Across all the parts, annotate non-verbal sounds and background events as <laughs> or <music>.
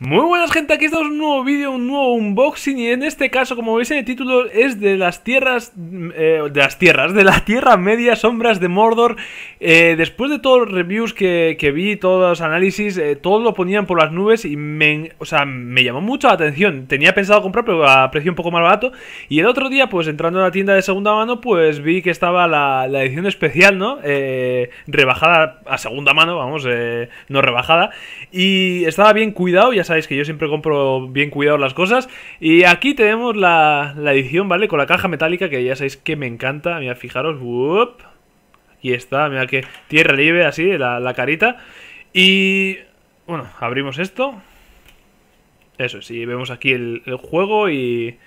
Muy buenas gente, aquí estamos en un nuevo vídeo, un nuevo unboxing y en este caso como veis en el título es de las tierras, mm, eh, de las tierras, de la Tierra Media, Sombras de Mordor eh, Después de todos los reviews que, vi, todos los análisis, eh, todos lo ponían por las nubes y me, o sea, me llamó mucho la atención Tenía pensado comprar pero a precio un poco más barato y el otro día pues entrando a la tienda de segunda mano pues vi que estaba la, edición especial, ¿no? rebajada a segunda mano, vamos, no rebajada y estaba bien cuidado y sabéis que yo siempre compro bien cuidado las cosas. Y aquí tenemos la, edición, ¿vale? Con la caja metálica que ya sabéis que me encanta. Mira, fijaros, aquí está, mira que tierra relieve así la, la carita. Y bueno, abrimos esto. Eso, sí, vemos aquí el juego y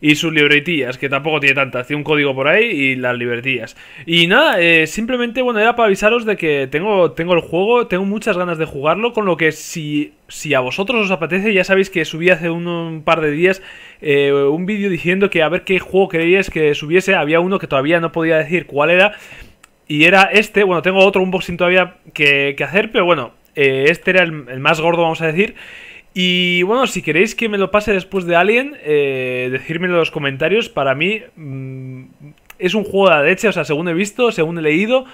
y sus libretillas, que tampoco tiene tantas, tiene un código por ahí y las libretillas. Y nada, eh, simplemente, bueno, era para avisaros de que tengo, tengo el juego, tengo muchas ganas de jugarlo, con lo que si, si a vosotros os apetece, ya sabéis que subí hace un, par de días eh, un vídeo diciendo que a ver qué juego queríais que subiese, había uno que todavía no podía decir cuál era. Y era este, bueno, tengo otro unboxing todavía que, que hacer, pero bueno, eh, este era el más gordo, vamos a decir. Y bueno, si queréis que me lo pase después de Alien, eh, decírmelo en los comentarios. Para mí mm, es un juego de la leche, o sea, según he visto, según he leído,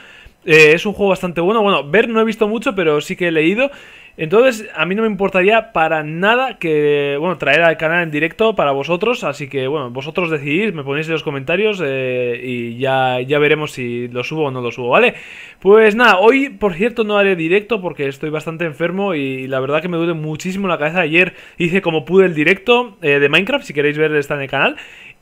eh, es un juego bastante bueno. Bueno, ver no he visto mucho, pero sí que he leído. Entonces, a mí no me importaría para nada que, bueno, traer al canal en directo para vosotros. Así que, bueno, vosotros decidís, me ponéis en los comentarios eh, y ya, veremos si lo subo o no lo subo, ¿vale? Pues nada, hoy, por cierto, no haré directo porque estoy bastante enfermo y la verdad que me duele muchísimo la cabeza. Ayer hice como pude el directo eh, de Minecraft, si queréis ver está en el canal.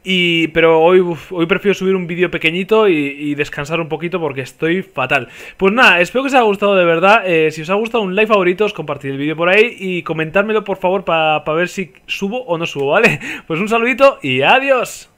Y, pero hoy, prefiero subir un vídeo pequeñito y, descansar un poquito porque estoy fatal. Pues nada, espero que os haya gustado de verdad. Eh, si os ha gustado un like favoritos, compartid el vídeo por ahí y comentármelo por favor para ver si subo o no subo, ¿vale? <laughs> Pues un saludito y adiós.